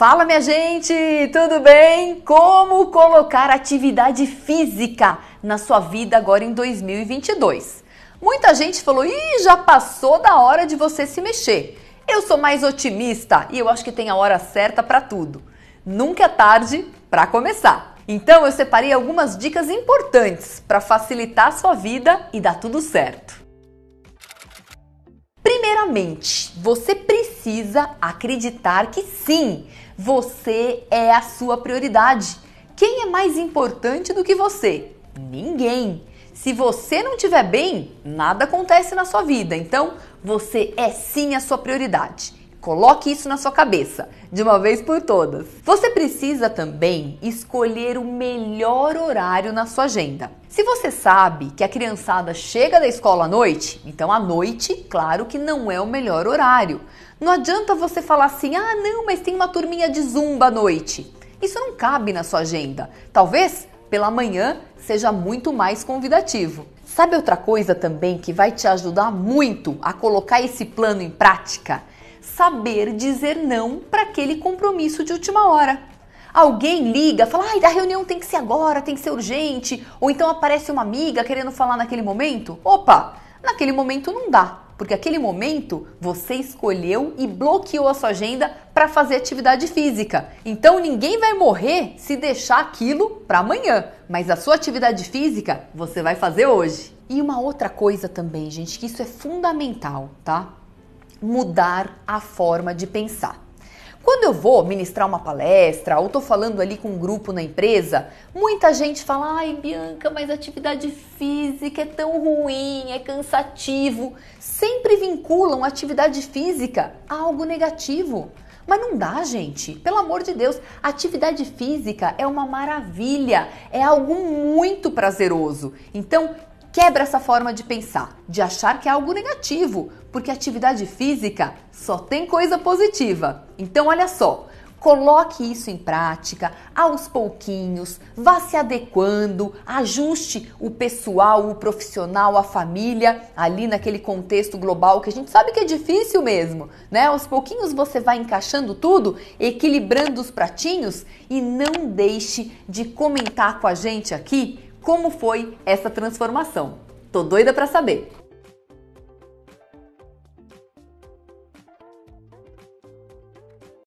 Fala, minha gente, tudo bem? Como colocar atividade física na sua vida agora em 2022? Muita gente falou: "Ih, já passou da hora de você se mexer". Eu sou mais otimista e eu acho que tem a hora certa para tudo. Nunca é tarde para começar. Então eu separei algumas dicas importantes para facilitar a sua vida e dar tudo certo. Primeiramente, você precisa precisa acreditar que sim, você é a sua prioridade. Quem é mais importante do que você? Ninguém. Se você não estiver bem, nada acontece na sua vida. Então, você é sim a sua prioridade. Coloque isso na sua cabeça, de uma vez por todas. Você precisa também escolher o melhor horário na sua agenda. Se você sabe que a criançada chega da escola à noite, então à noite, claro que não é o melhor horário. Não adianta você falar assim: ah, não, mas tem uma turminha de zumba à noite. Isso não cabe na sua agenda. Talvez pela manhã seja muito mais convidativo. Sabe outra coisa também que vai te ajudar muito a colocar esse plano em prática? saber dizer não para aquele compromisso de última hora. Alguém liga, fala, ai, a reunião tem que ser agora, tem que ser urgente, ou então aparece uma amiga querendo falar naquele momento. Opa, naquele momento não dá, porque aquele momento você escolheu e bloqueou a sua agenda para fazer atividade física. Então ninguém vai morrer se deixar aquilo para amanhã, mas a sua atividade física você vai fazer hoje. E uma outra coisa também, gente, que isso é fundamental, tá? mudar a forma de pensar. Quando eu vou ministrar uma palestra ou tô falando ali com um grupo na empresa, muita gente fala: "Ai, Bianca, mas atividade física é tão ruim, é cansativo". Sempre vinculam atividade física a algo negativo. Mas não dá, gente. Pelo amor de Deus, atividade física é uma maravilha, é algo muito prazeroso. Então, Quebra essa forma de pensar, de achar que é algo negativo, porque atividade física só tem coisa positiva. Então, olha só, Coloque isso em prática aos pouquinhos, vá se adequando, ajuste o pessoal, o profissional, a família ali naquele contexto global que a gente sabe que é difícil mesmo, né? Aos pouquinhos você vai encaixando tudo, equilibrando os pratinhos e não deixe de comentar com a gente aqui como foi essa transformação? Tô doida para saber.